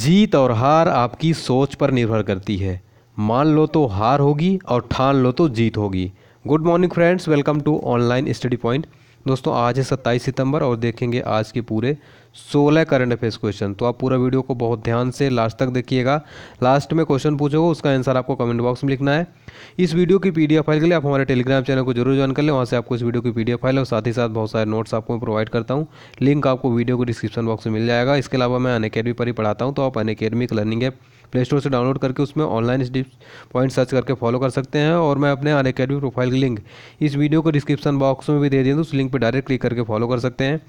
जीत और हार आपकी सोच पर निर्भर करती है मान लो तो हार होगी और ठान लो तो जीत होगी good morning friends welcome to online study point दोस्तों आज है सत्ताईस सितंबर और देखेंगे आज के पूरे सोलह करंट अफेयर्स क्वेश्चन तो आप पूरा वीडियो को बहुत ध्यान से लास्ट तक देखिएगा लास्ट में क्वेश्चन पूछोगे उसका आंसर आपको कमेंट बॉक्स में लिखना है इस वीडियो की पीडीएफ फाइल के लिए आप हमारे टेलीग्राम चैनल को जरूर ज्वाइन कर लें वहाँ से आपको इस वीडियो की पीडीएफ फाइल और साथ ही साथ बहुत सारे नोट्स आपको प्रोवाइड करता हूँ लिंक आपको वीडियो को डिस्क्रिप्शन बॉक्स में मिल जाएगा इसके अलावा मैं अनकेडमी पर ही पढ़ाता हूँ तो आप Unacademy learning app play store से डाउनलोड करके उसमें ऑनलाइन पॉइंट सर्च करके फॉलो कर सकते हैं और मैं अपने अन अकेडमी प्रोफाइल की लिंक इस वीडियो को डिस्क्रिप्शन बॉक्स में भी दे दें तो उस लिंक पर डायरेक्ट क्लिक करके फॉलो कर सकते हैं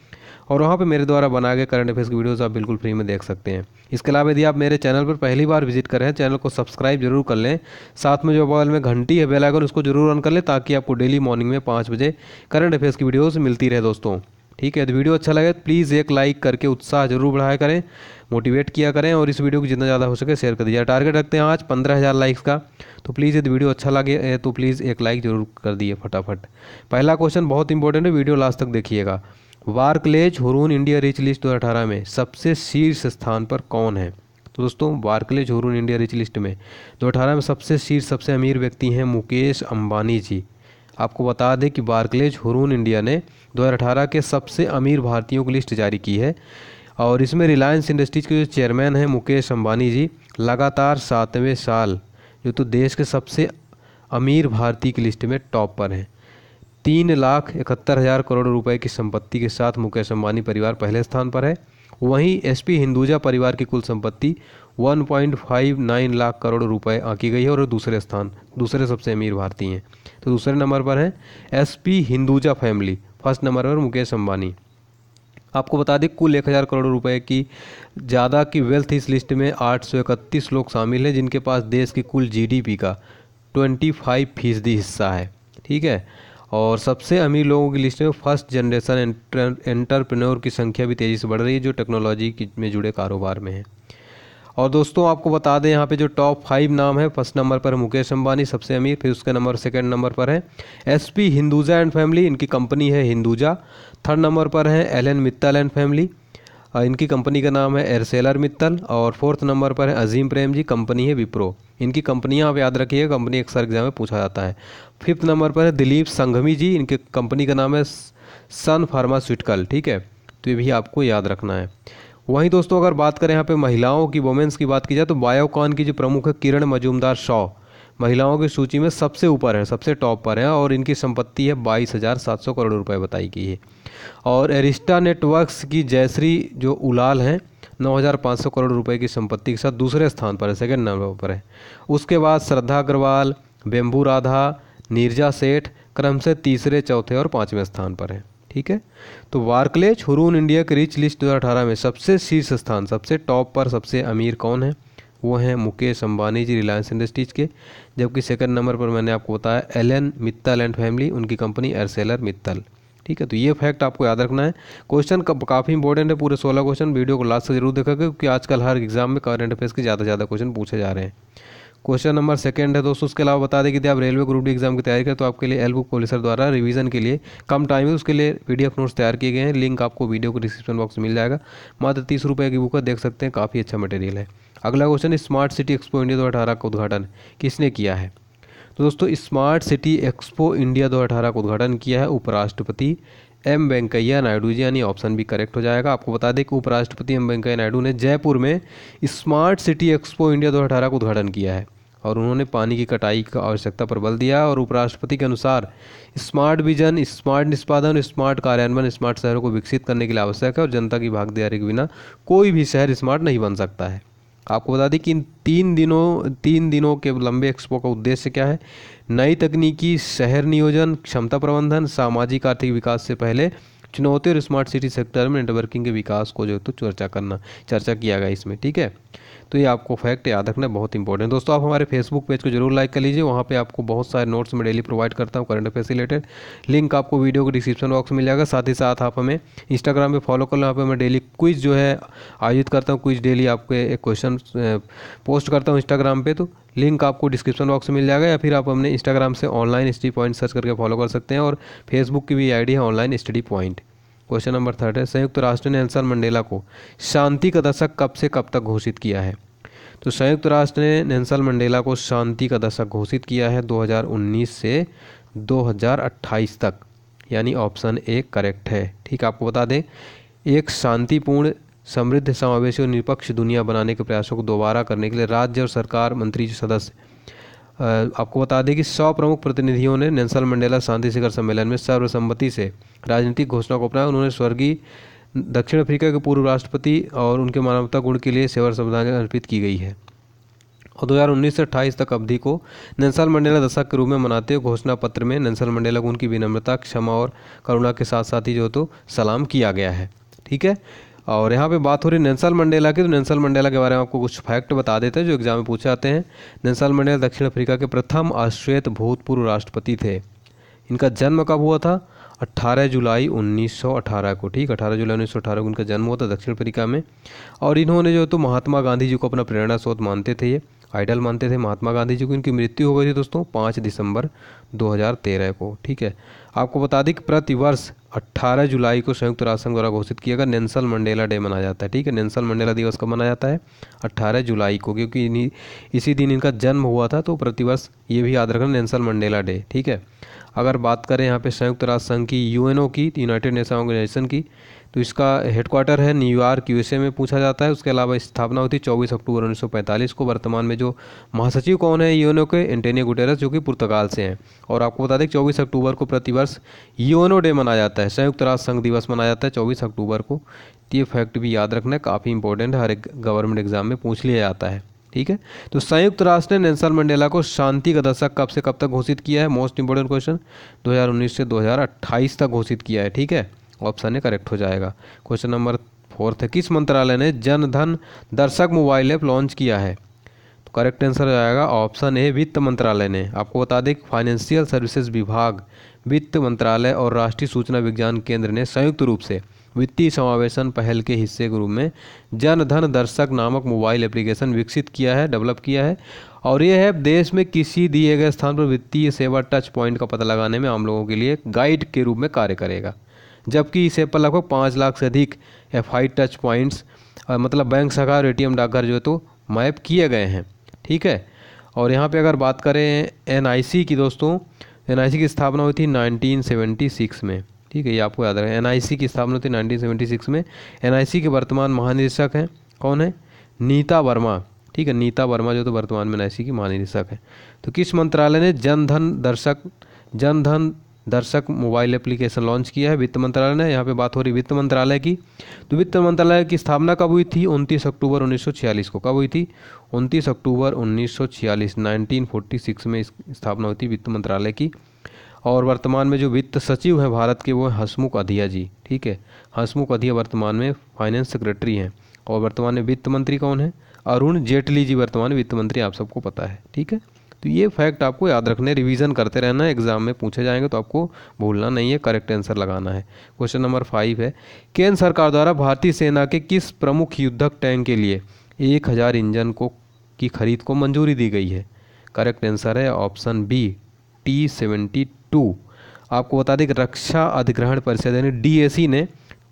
और वहाँ पर मेरे द्वारा बनाए गए करंट अफेयर्स की वीडियोज़ आप बिल्कुल फ्री में देख सकते हैं इसके अलावा यदि आप मेरे चैनल पर पहली बार विजिट कर रहे हैं चैनल को सब्सक्राइब जरूर कर लें साथ में जो बगल में घंटी है बेल आइकन उसको जरूर ऑन कर लें ताकि आपको डेली मॉर्निंग में पाँच बजे करंट अफेयर्स की वीडियोज़ मिलती रहे दोस्तों ठीक है तो वीडियो अच्छा लगे तो प्लीज़ एक लाइक करके उत्साह जरूर बढ़ाया करें मोटिवेट किया करें और इस वीडियो को जितना ज़्यादा हो सके शेयर कर दीजिए टारगेट रखते हैं आज पंद्रह हज़ार लाइक्स का तो प्लीज़ यदि वीडियो अच्छा लगे तो प्लीज़ एक लाइक जरूर कर दिए फटाफट पहला क्वेश्चन बहुत इंपॉर्टेंट है वीडियो लास्ट तक देखिएगा Barclays Hurun India rich list 2018 में सबसे शीर्ष स्थान पर कौन है तो दोस्तों Barclays Hurun India rich list में 2018 में सबसे शीर्ष सबसे अमीर व्यक्ति हैं मुकेश अंबानी जी आपको बता दें कि वार्कलेज हुरून इंडिया ने 2018 के सबसे अमीर भारतीयों की लिस्ट जारी की है और इसमें रिलायंस इंडस्ट्रीज के जो चेयरमैन हैं मुकेश अंबानी जी लगातार सातवें साल जो तो देश के सबसे अमीर भारतीय की लिस्ट में टॉप पर हैं तीन लाख इकहत्तर हज़ार करोड़ रुपए की संपत्ति के साथ मुकेश अंबानी परिवार पहले स्थान पर है वहीं एसपी हिंदुजा परिवार की कुल संपत्ति 1.59 लाख करोड़ रुपए आंकी गई है और दूसरे स्थान दूसरे सबसे अमीर भारतीय हैं तो दूसरे नंबर पर हैं SP Hinduja family first number पर मुकेश अंबानी आपको बता दें कुल एक हज़ार करोड़ रुपए की ज़्यादा की वेल्थ इस लिस्ट में आठ सौ इकतीस लोग शामिल हैं जिनके पास देश की कुल जीडीपी का ट्वेंटी फाइव फीसदी हिस्सा है ठीक है और सबसे अमीर लोगों की लिस्ट में फर्स्ट जनरेशन एंटरप्रेन्योर की संख्या भी तेज़ी से बढ़ रही है जो टेक्नोलॉजी में जुड़े कारोबार में है और दोस्तों आपको बता दें यहाँ पे जो टॉप फाइव नाम है फर्स्ट नंबर पर मुकेश अंबानी सबसे अमीर फिर उसके नंबर सेकंड नंबर पर है S P Hinduja and family इनकी कंपनी है हिंदुजा थर्ड नंबर पर है L N Mittal and family हाँ, इनकी कंपनी का नाम है एरसेलर मित्तल और फोर्थ नंबर पर है अजीम प्रेम जी कंपनी है विप्रो इनकी कंपनियां आप याद रखिए कंपनी अक्सर एग्जाम में पूछा जाता है फिफ्थ नंबर पर है दिलीप संघमी जी इनके कंपनी का नाम है सन फार्मास्यूटिकल ठीक है तो ये भी आपको याद रखना है वहीं दोस्तों अगर बात करें यहाँ पे महिलाओं की वोमेंस की बात की जाए तो बायोकॉन की जो प्रमुख है किरण मजूमदार शॉ महिलाओं की सूची में सबसे ऊपर है सबसे टॉप पर है और इनकी संपत्ति है बाईस हज़ार सात सौ करोड़ रुपए बताई गई है और एरिस्टा नेटवर्क्स की जयश्री जो उलाल हैं सौ करोड़ रुपए की संपत्ति के साथ दूसरे स्थान पर है सेकेंड नंबर पर है उसके बाद श्रद्धा अग्रवाल बेम्बू राधा नीरजा सेठ क्रम से तीसरे चौथे और पाँचवें स्थान पर है ठीक है तो वार्कलेज हुरून इंडिया की रिच लिस्ट अठारह में सबसे शीर्ष स्थान सबसे टॉप पर सबसे अमीर कौन है वो हैं मुकेश अंबानी जी रिलायंस इंडस्ट्रीज़ के जबकि सेकंड नंबर पर मैंने आपको बताया एलन मित्तल एंड फैमिली उनकी कंपनी एरसेलर मित्तल ठीक है तो ये फैक्ट आपको याद रखना है क्वेश्चन का काफ़ी इंपॉर्टेंट है पूरे सोलह क्वेश्चन वीडियो को लास्ट से जरूर देखा क्योंकि आजकल हर एग्जाम में करंट अफेयर्स के ज़्यादा से ज़्यादा क्वेश्चन पूछे जा रहे हैं क्वेश्चन नंबर सेकंड है दोस्तों उसके अलावा बता दें कि यदि आप रेलवे ग्रुप डी एग्जाम की तैयारी करें तो आपके लिए एलबुक पॉलिसर द्वारा रिवीजन के लिए कम टाइम है उसके लिए पी नोट्स तैयार किए गए हैं लिंक आपको वीडियो को डिस्क्रिप्शन बॉक्स में मिल जाएगा मात्र तीस रुपये की बुक है देख सकते हैं काफ़ी अच्छा मटेरियल है अगला question smart city expo India दो अठारह का उद्घाटन किसने किया है तो दोस्तों स्मार्ट सिटी एक्सपो इंडिया दो अठारह का उद्घाटन किया है उपराष्ट्रपति एम वेंकैया नायडू जी यानी ऑप्शन भी करेक्ट हो जाएगा आपको बता दें कि उपराष्ट्रपति एम वेंकैया नायडू ने जयपुर में स्मार्ट सिटी एक्सपो इंडिया 2018 का उद्घाटन किया है और उन्होंने पानी की कटाई का आवश्यकता पर बल दिया और उपराष्ट्रपति के अनुसार स्मार्ट विजन स्मार्ट निष्पादन स्मार्ट कार्यान्वयन स्मार्ट शहरों को विकसित करने के लिए आवश्यक है और जनता की भागीदारी के बिना कोई भी शहर स्मार्ट नहीं बन सकता है आपको बता दें कि इन तीन दिनों तीन दिनों के लंबे एक्सपो का उद्देश्य क्या है नई तकनीकी शहर नियोजन क्षमता प्रबंधन सामाजिक आर्थिक विकास से पहले चुनौती और स्मार्ट सिटी सेक्टर में नेटवर्किंग के विकास को जो है तो चर्चा करना चर्चा किया गया इसमें ठीक है तो ये आपको फैक्ट याद रखना बहुत इंपॉर्टेंट है दोस्तों आप हमारे फेसबुक पेज को जरूर लाइक कर लीजिए वहाँ पर आपको बहुत सारे नोट्स मैं डेली प्रोवाइड करता हूँ करंट अफेयर से रिलेटेड लिंक आपको वीडियो के डिस्क्रिप्शन बॉक्स में मिल जाएगा साथ ही साथ आप हमें इंस्टाग्राम पर फॉलो कर लो वहाँ पर मैं डेली क्विज जो है आयोजित करता हूँ क्विज डेली आपके एक क्वेश्चन पोस्ट करता हूँ इंस्टाग्राम पर तो लिंक आपको डिस्क्रिप्शन बॉक्स में मिल जाएगा या फिर आप हमने इंस्टाग्राम से ऑनलाइन स्टडी पॉइंट सर्च करके फॉलो कर सकते हैं और फेसबुक की भी आईडी है online study point question number third है संयुक्त राष्ट्र ने नेल्सन मंडेला को शांति का दशक कब से कब तक घोषित किया है तो संयुक्त राष्ट्र ने नेल्सन मंडेला को शांति का दशक घोषित किया है 2019 से 2028 तक यानी ऑप्शन ए करेक्ट है ठीक आपको बता दें एक शांतिपूर्ण समृद्ध समावेशी और निरपक्ष दुनिया बनाने के प्रयासों को दोबारा करने के लिए राज्य और सरकार मंत्री सदस्य आपको बता दें कि सौ प्रमुख प्रतिनिधियों ने नेल्सन मंडेला शांति शिखर सम्मेलन में सर्वसम्मति से राजनीतिक घोषणा को अपनाया उन्होंने स्वर्गीय दक्षिण अफ्रीका के पूर्व राष्ट्रपति और उनके मानवता गुण के लिए सेवा संविधान अर्पित की गई है और 2019 से अट्ठाईस तक अवधि को नेंसल मंडेला दशक के रूप में मनाते हुए घोषणा पत्र में नेंसल मंडेला को उनकी विनम्रता क्षमा और करुणा के साथ साथ ही जो तो सलाम किया गया है ठीक है और यहाँ पे बात हो रही है नेंसल मंडेला की तो नेंसल मंडेला के बारे में आपको कुछ फैक्ट बता देते हैं जो एग्जाम में पूछे आते हैं नेंसल मंडेला दक्षिण अफ्रीका के प्रथम अश्वेत भूतपूर्व राष्ट्रपति थे इनका जन्म कब हुआ था 18 जुलाई 1918 को ठीक 18 जुलाई 1918 को इनका जन्म हुआ था दक्षिण अफ्रीका में और इन्होंने जो तो महात्मा गांधी जी को अपना प्रेरणा स्रोत मानते थे ये आइडल मानते थे महात्मा गांधी जी को इनकी मृत्यु हो गई थी दोस्तों पाँच दिसंबर 2013 को ठीक है आपको बता दें कि प्रतिवर्ष 18 जुलाई को संयुक्त राष्ट्र संघ द्वारा घोषित किया गया नेंसल मंडेला डे मनाया जाता है ठीक है नेंसल मंडेला दिवस कब मनाया जाता है 18 जुलाई को क्योंकि इसी दिन इनका जन्म हुआ था तो प्रतिवर्ष ये भी याद रखना नेंसल मंडेला डे ठीक है अगर बात करें यहाँ पे संयुक्त राष्ट्र संघ की यूएनओ की यूनाइटेड नेशन ऑर्गेनाइजेशन की तो इसका हेडक्वार्टर है न्यूयॉर्क यूएसए में पूछा जाता है उसके अलावा स्थापना होती है चौबीस अक्टूबर उन्नीस को वर्तमान में जो महासचिव कौन है यूएनओ के एंटेनियो गुटेरस जो कि पुर्तगाल से हैं और आपको बता दें चौबीस अक्टूबर को प्रतिवर्ष यूएनओ डे मनाया जाता है संयुक्त राष्ट्र संघ दिवस मनाया जाता है चौबीस अक्टूबर को तो ये फैक्ट भी याद रखना काफ़ी इंपॉर्टेंट है हर एक गवर्नमेंट एग्जाम में पूछ लिया जाता है ठीक है तो संयुक्त राष्ट्र ने नेल्सन मंडेला को शांति का दशक कब से कब तक घोषित किया है मोस्ट इंपॉर्टेंट क्वेश्चन 2019 से 2028 तक घोषित किया है ठीक है ऑप्शन ए करेक्ट हो जाएगा क्वेश्चन नंबर फोर्थ किस मंत्रालय ने जन धन दर्शक मोबाइल ऐप लॉन्च किया है तो करेक्ट आंसर हो जाएगा ऑप्शन ए वित्त मंत्रालय ने आपको बता दें फाइनेंशियल सर्विसेज विभाग वित्त मंत्रालय और राष्ट्रीय सूचना विज्ञान केंद्र ने संयुक्त रूप से वित्तीय समावेशन पहल के हिस्से के रूप में जन धन दर्शक नामक मोबाइल एप्लीकेशन विकसित किया है डेवलप किया है और यह ऐप देश में किसी दिए गए स्थान पर वित्तीय सेवा टच पॉइंट का पता लगाने में आम लोगों के लिए गाइड के रूप में कार्य करेगा जबकि इसे पर लगभग पाँच लाख से अधिक एफ आई टच पॉइंट्स मतलब बैंक शाखा और ए टी एम डाकघर जो है तो मैप किए गए हैं ठीक है और यहाँ पे अगर बात करें एन आई सी की दोस्तों एन आई सी की स्थापना हुई थी नाइनटीन सेवेंटी सिक्स में ठीक है ये आपको याद रखें एन आई सी की स्थापना हुई थी नाइनटीन सेवेंटी सिक्स में एन आई सी के वर्तमान महानिदेशक हैं कौन है नीता वर्मा ठीक है नीता वर्मा जो तो वर्तमान में एन आई सी की महानिदेशक है तो किस मंत्रालय ने जनधन दर्शक जनधन दर्शक मोबाइल एप्लीकेशन लॉन्च किया है वित्त मंत्रालय ने यहाँ पे बात हो रही वित्त मंत्रालय की तो वित्त मंत्रालय की स्थापना कब हुई थी उनतीस अक्टूबर 1946 को कब हुई थी उनतीस अक्टूबर 1946 1946 में स्थापना हुई थी वित्त मंत्रालय की और वर्तमान में जो वित्त सचिव हैं भारत के वो हसमुख अधिया जी ठीक है हसमुख अधिया वर्तमान में फाइनेंस सेक्रेटरी हैं और वर्तमान में वित्त मंत्री कौन है अरुण जेटली जी वर्तमान वित्त मंत्री आप सबको पता है ठीक है तो ये फैक्ट आपको याद रखने रिवीजन करते रहना एग्जाम में पूछे जाएंगे तो आपको भूलना नहीं है करेक्ट आंसर लगाना है क्वेश्चन नंबर फाइव है केंद्र सरकार द्वारा भारतीय सेना के किस प्रमुख युद्धक टैंक के लिए एक हज़ार इंजन को की खरीद को मंजूरी दी गई है करेक्ट आंसर है option B T seventy two आपको बता दें कि रक्षा अधिग्रहण परिषद यानी सी ने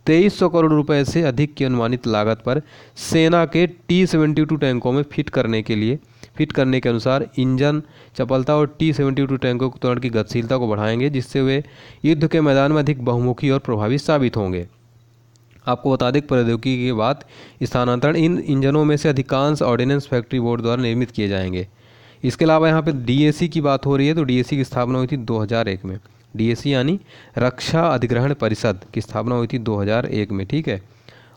तेईस सौ करोड़ रुपए से अधिक की अनुमानित लागत पर सेना के टी सेवेंटी टू टैंकों में फिट करने के लिए फिट करने के अनुसार इंजन चपलता और टी सेवेंटी टू टैंकों के तुरंत की गतिशीलता को बढ़ाएंगे जिससे वे युद्ध के मैदान में अधिक बहुमुखी और प्रभावी साबित होंगे आपको बता दें प्रौद्योगिकी के बाद स्थानांतरण इन इंजनों में से अधिकांश ऑर्डिनेंस फैक्ट्री बोर्ड द्वारा निर्मित किए जाएंगे इसके अलावा यहाँ पर डीएसी की बात हो रही है तो डीएसी की स्थापना हुई थी 2001 में डीएसी यानी रक्षा अधिग्रहण परिषद की स्थापना हुई थी 2001 में ठीक है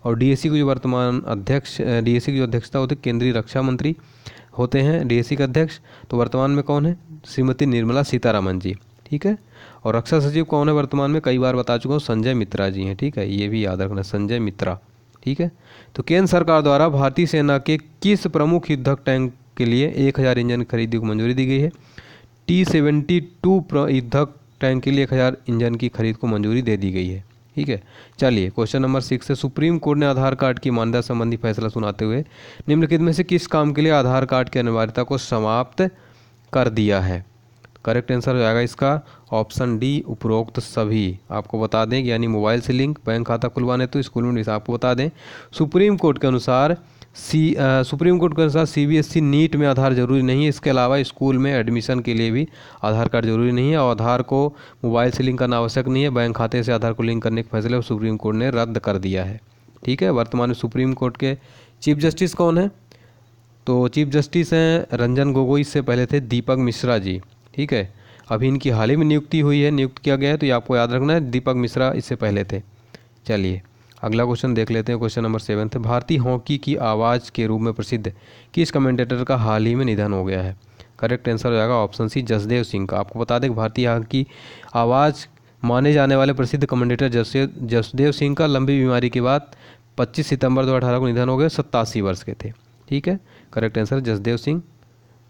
और डीएसी की जो वर्तमान अध्यक्ष डीएसी की जो अध्यक्षता होती केंद्रीय रक्षा मंत्री होते हैं डीएसी के अध्यक्ष तो वर्तमान में कौन है श्रीमती निर्मला सीतारामन जी ठीक है और रक्षा सचिव कौन है वर्तमान में कई बार बता चुका हूँ संजय मित्रा जी हैं ठीक है ये भी याद रखना संजय मित्रा ठीक है तो केंद्र सरकार द्वारा भारतीय सेना के किस प्रमुख युद्धक टैंक के लिए एक हज़ार इंजन खरीदी को मंजूरी दी गई है टी सेवेंटी टू युद्धक टैंक के लिए एक हज़ार इंजन की खरीद को मंजूरी दे दी गई है ठीक है चलिए क्वेश्चन नंबर सिक्स है सुप्रीम कोर्ट ने आधार कार्ड की मान्यता संबंधी फैसला सुनाते हुए निम्नलिखित में से किस काम के लिए आधार कार्ड की अनिवार्यता को समाप्त कर दिया है करेक्ट आंसर हो जाएगा इसका ऑप्शन डी उपरोक्त सभी आपको बता दें यानी मोबाइल से लिंक बैंक खाता खुलवाने तो स्कूल में आपको बता दें सुप्रीम कोर्ट के अनुसार सी आ, सुप्रीम कोर्ट के अनुसार C B S E NEET में आधार जरूरी नहीं है इसके अलावा स्कूल में एडमिशन के लिए भी आधार कार्ड जरूरी नहीं है और आधार को मोबाइल से लिंक करना आवश्यक नहीं है बैंक खाते से आधार को लिंक करने के फैसले को सुप्रीम कोर्ट ने रद्द कर दिया है ठीक है वर्तमान में सुप्रीम कोर्ट के चीफ जस्टिस कौन है तो चीफ जस्टिस हैं रंजन गोगोई इससे पहले थे दीपक मिश्रा जी ठीक है अभी इनकी हाल ही में नियुक्ति हुई है नियुक्त किया गया है तो ये आपको याद रखना है दीपक मिश्रा इससे पहले थे चलिए अगला क्वेश्चन देख लेते हैं क्वेश्चन नंबर सेवन्थ भारतीय हॉकी की आवाज़ के रूप में प्रसिद्ध किस कमेंटेटर का हाल ही में निधन हो गया है करेक्ट आंसर हो जाएगा ऑप्शन सी जसदेव सिंह का आपको बता दें कि भारतीय हॉकी आवाज़ माने जाने वाले प्रसिद्ध कमेंटेटर जसदेव जसदेव सिंह का लंबी बीमारी के बाद 25 सितंबर 2018 को निधन हो गया सत्तासी वर्ष के थे ठीक है correct answer Jasdev Singh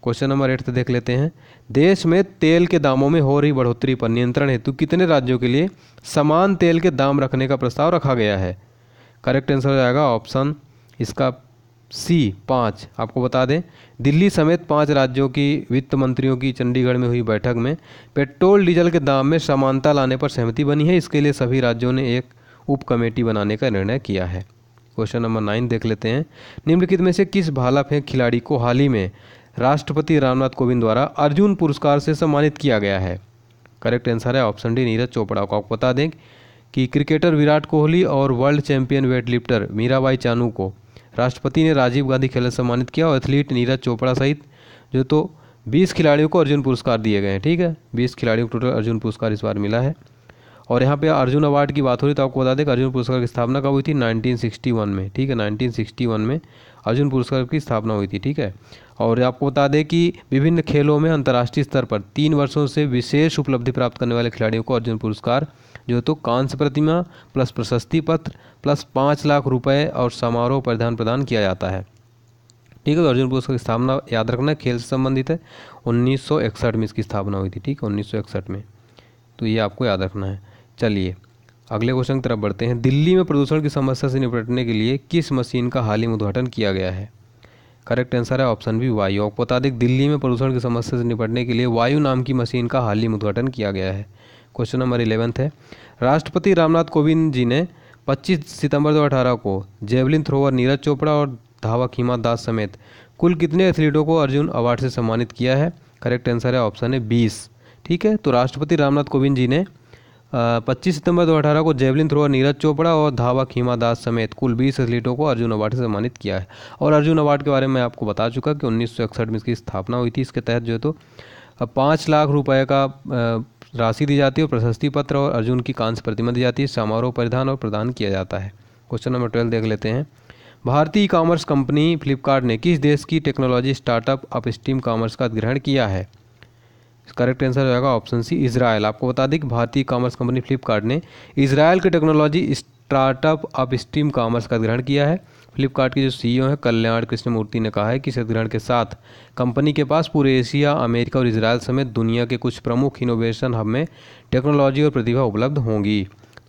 question number eight देख लेते हैं देश में तेल के दामों में हो रही बढ़ोतरी पर नियंत्रण हेतु कितने राज्यों के लिए समान तेल के दाम रखने का प्रस्ताव रखा गया है करेक्ट आंसर हो जाएगा ऑप्शन इसका सी पाँच आपको बता दें दिल्ली समेत पाँच राज्यों की वित्त मंत्रियों की चंडीगढ़ में हुई बैठक में पेट्रोल डीजल के दाम में समानता लाने पर सहमति बनी है इसके लिए सभी राज्यों ने एक उप कमेटी बनाने का निर्णय किया है क्वेश्चन नंबर नाइन देख लेते हैं निम्नलिखित में से किस भाला फेंक खिलाड़ी को हाल ही में राष्ट्रपति रामनाथ कोविंद द्वारा अर्जुन पुरस्कार से सम्मानित किया गया है करेक्ट आंसर है ऑप्शन डी नीरज चोपड़ा को आपको बता दें कि क्रिकेटर विराट कोहली और world champion weightlifter Mirabai Chanu को राष्ट्रपति ने राजीव गांधी खेल सम्मानित किया और एथलीट नीरज चोपड़ा सहित जो तो बीस खिलाड़ियों को अर्जुन पुरस्कार दिए गए हैं ठीक है बीस खिलाड़ियों को टोटल अर्जुन पुरस्कार इस बार मिला है और यहाँ पे अर्जुन अवार्ड की बात हो रही तो आपको बता दें कि अर्जुन पुरस्कार की स्थापना कब हुई थी 1961 में ठीक है 1961 में अर्जुन पुरस्कार की स्थापना हुई थी ठीक है और आपको बता दें कि विभिन्न खेलों में अंतर्राष्ट्रीय स्तर पर तीन वर्षों से विशेष उपलब्धि प्राप्त करने वाले खिलाड़ियों को अर्जुन पुरस्कार जो तो कांस्य प्रतिमा प्लस प्रशस्ति पत्र प्लस पाँच लाख रुपए और समारोह परिधान प्रदान किया जाता है ठीक है तो अर्जुन पुरस्कार की स्थापना याद रखना खेल से संबंधित है उन्नीस में इसकी स्थापना हुई थी ठीक है उन्नीस में तो ये आपको याद रखना है चलिए अगले क्वेश्चन की तरफ बढ़ते हैं दिल्ली में प्रदूषण की समस्या से निपटने के लिए किस मशीन का हाल ही में उद्घाटन किया गया है करेक्ट आंसर है ऑप्शन बी वायु आपको बता दें दिल्ली में प्रदूषण की समस्या से निपटने के लिए वायु नाम की मशीन का हाल ही में उद्घाटन किया गया है क्वेश्चन नंबर इलेवेंथ है राष्ट्रपति रामनाथ कोविंद जी ने 25 सितंबर 2018 को जेवलिन थ्रोवर नीरज चोपड़ा और धावा खीमा दास समेत कुल कितने एथलीटों को अर्जुन अवार्ड से सम्मानित किया है करेक्ट आंसर है ऑप्शन है बीस ठीक है तो राष्ट्रपति रामनाथ कोविंद जी ने पच्चीस सितंबर 2018 को जेवलिन थ्रोअर नीरज चोपड़ा और धावा खीमा दास समेत कुल बीस एथलीटों को अर्जुन अवार्ड से सम्मानित किया है और अर्जुन अवार्ड के बारे में आपको बता चुका कि उन्नीस में इसकी स्थापना हुई थी इसके तहत जो है तो पाँच लाख रुपए का राशि दी जाती है और प्रशस्ति पत्र और अर्जुन की कांस्य प्रतिमा दी जाती है समारोह परिधान और प्रदान किया जाता है क्वेश्चन नंबर ट्वेल्व देख लेते हैं भारतीय ई कॉमर्स कंपनी फ्लिपकार्ट ने किस देश की technology startup upstream commerce का ग्रहण किया है करेक्ट आंसर होगा ऑप्शन सी इसराइल आपको बता दें कि भारतीय कॉमर्स कंपनी फ्लिपकार्ट ने इसराइल की technology startup upstream commerce का ग्रहण किया है फ्लिपकार्ट के जो सीईओ e हैं कल्याण कृष्णमूर्ति ने कहा है कि सदग्रहण के साथ कंपनी के पास पूरे एशिया अमेरिका और इसराइल समेत दुनिया के कुछ प्रमुख इनोवेशन हब में टेक्नोलॉजी और प्रतिभा उपलब्ध होंगी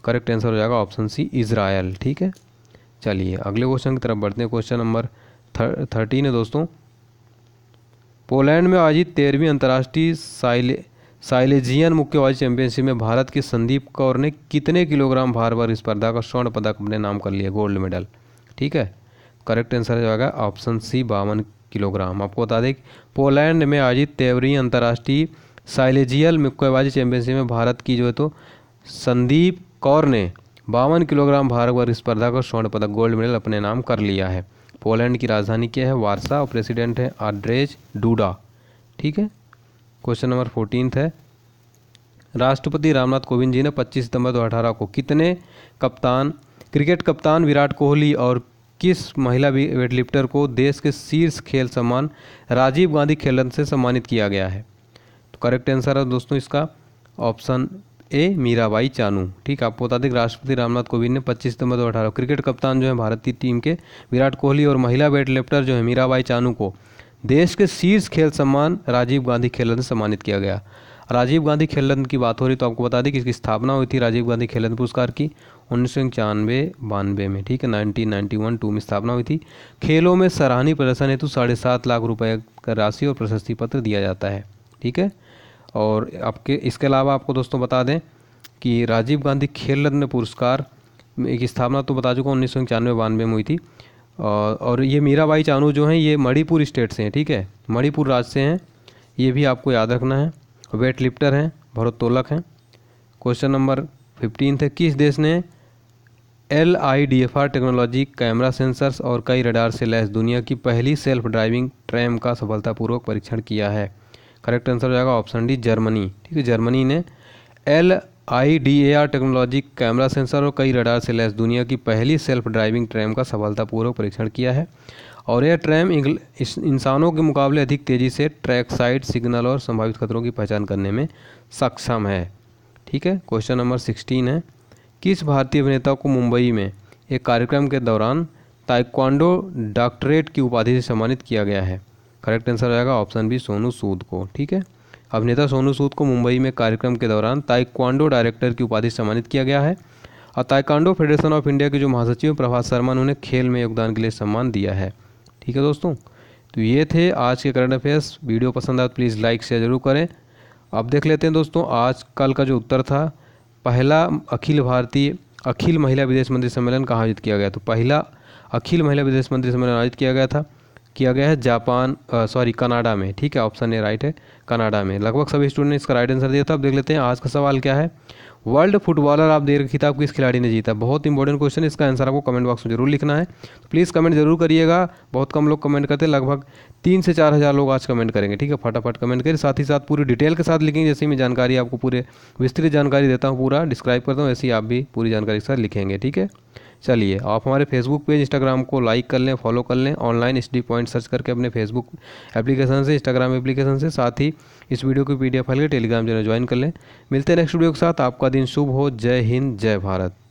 करेक्ट आंसर हो जाएगा ऑप्शन सी इसराइल ठीक है चलिए अगले क्वेश्चन की तरफ बढ़ते हैं क्वेश्चन नंबर थर, थर्टीन है दोस्तों पोलैंड में आयोजित तेरहवीं अंतर्राष्ट्रीय साइले साइलेजियन मुक्केबाजी चैंपियनशिप में भारत की संदीप कौर ने कितने किलोग्राम भार भर स्पर्धा का स्वर्ण पदक अपने नाम कर लिया गोल्ड मेडल ठीक है करेक्ट आंसर जो आएगा ऑप्शन सी बावन किलोग्राम आपको बता दें पोलैंड में आयोजित तेवरी अंतर्राष्ट्रीय साइलेजियल मुक्केबाजी चैंपियनशिप में भारत की जो है तो संदीप कौर ने बावन किलोग्राम भारत वर्ग स्पर्धा का स्वर्ण पदक गोल्ड मेडल अपने नाम कर लिया है पोलैंड की राजधानी क्या है वारसा और प्रेसिडेंट है आड्रेज डूडा ठीक है क्वेश्चन नंबर फोर्टीन है राष्ट्रपति रामनाथ कोविंद जी ने 25 सितंबर 2018 को कितने कप्तान क्रिकेट कप्तान विराट कोहली और किस महिला वेटलिफ्टर को देश के शीर्ष खेल सम्मान राजीव गांधी खेल से सम्मानित किया गया है तो करेक्ट आंसर है दोस्तों इसका ऑप्शन ए मीराबाई चानू ठीक आपको बता दें राष्ट्रपति रामनाथ कोविंद ने 25 सितंबर दो अठारह क्रिकेट कप्तान जो है भारतीय टीम के विराट कोहली और महिला वेटलिफ्टर जो है मीराबाई चानू को देश के शीर्ष खेल सम्मान राजीव गांधी खेल से सम्मानित किया गया राजीव गांधी खेल रत्न की बात हो रही तो आपको बता दें कि इसकी स्थापना हुई थी राजीव गांधी खेल रत्न पुरस्कार की उन्नीस सौ इक्यानवे बानवे में ठीक है नाइनटीन नाइन्टी वन टू में स्थापना हुई थी खेलों में सराहनीय प्रदर्शन हेतु साढ़े सात लाख रुपये का राशि और प्रशस्ति पत्र दिया जाता है ठीक है और आपके इसके अलावा आपको दोस्तों बता दें कि राजीव गांधी खेल रत्न पुरस्कार की स्थापना तो बता चुका उन्नीस सौ इक्यानवे बानवे में हुई थी और ये मीराबाई चानू जो हैं ये मणिपुर स्टेट से हैं ठीक है मणिपुर राज्य से हैं ये भी आपको याद रखना है वेट लिफ्टर हैं भरोत्तोलक हैं क्वेश्चन नंबर फिफ्टीन थे किस देश ने L I D F R technology camera sensors और कई रडार से लैस दुनिया की पहली सेल्फ ड्राइविंग ट्रैम का सफलतापूर्वक परीक्षण किया है करेक्ट आंसर हो जाएगा ऑप्शन डी जर्मनी ठीक है जर्मनी ने L I D A R technology camera sensor और कई रडार से लैस दुनिया की पहली सेल्फ ड्राइविंग ट्रैम का सफलतापूर्वक परीक्षण किया है और यह ट्रैम इंसानों के मुकाबले अधिक तेज़ी से ट्रैक साइड सिग्नल और संभावित खतरों की पहचान करने में सक्षम है ठीक है क्वेश्चन नंबर सिक्सटीन है किस भारतीय अभिनेता को मुंबई में एक कार्यक्रम के दौरान ताइक्वांडो डॉक्टरेट की उपाधि से सम्मानित किया गया है करेक्ट आंसर आएगा ऑप्शन बी सोनू सूद को ठीक है अभिनेता सोनू सूद को मुंबई में कार्यक्रम के दौरान ताइक्वांडो डायरेक्टर की उपाधि से सम्मानित किया गया है और ताइक्वांडो फेडरेशन ऑफ इंडिया के जो महासचिव प्रभात शर्मा ने उन्हें खेल में योगदान के लिए सम्मान दिया है ठीक है दोस्तों तो ये थे आज के करंट अफेयर्स वीडियो पसंद आए तो प्लीज़ लाइक शेयर जरूर करें अब देख लेते हैं दोस्तों आज कल का जो उत्तर था पहला अखिल भारतीय अखिल महिला विदेश मंत्री सम्मेलन कहाँ आयोजित किया गया तो पहला अखिल महिला विदेश मंत्री सम्मेलन आयोजित किया गया था किया गया है जापान सॉरी कनाडा में ठीक है ऑप्शन ए राइट है कनाडा में लगभग सभी स्टूडेंट ने इसका राइट आंसर दिया था अब देख लेते हैं आज का सवाल क्या है वर्ल्ड फुटबॉलर ऑफ देर खिताब किस खिलाड़ी ने जीता बहुत इंपॉर्टेंट क्वेश्चन इसका आंसर आपको कमेंट बॉक्स में जरूर लिखना है तो प्लीज़ कमेंट जरूर करिएगा बहुत कम लोग कमेंट करते हैं लगभग तीन से चार हज़ार लोग आज कमेंट करेंगे ठीक है फटाफट कमेंट करें साथ ही साथ पूरी डिटेल के साथ लिखेंगे जैसे मैं जानकारी आपको पूरे विस्तृत जानकारी देता हूँ पूरा डिस्क्राइब करता हूँ ऐसी आप भी पूरी जानकारी के साथ लिखेंगे ठीक है चलिए आप हमारे फेसबुक पेज इंस्टाग्राम को लाइक कर लें फॉलो कर लें ऑनलाइन स्टी पॉइंट सर्च करके अपने फेसबुक एप्लीकेशन से इंस्टाग्राम एप्लीकेशन से साथ ही इस वीडियो की पी फाइल के टेलीग्राम चैनल ज्वाइन कर लें मिलते हैं नेक्स्ट वीडियो के साथ आपका दिन शुभ हो जय हिंद जय भारत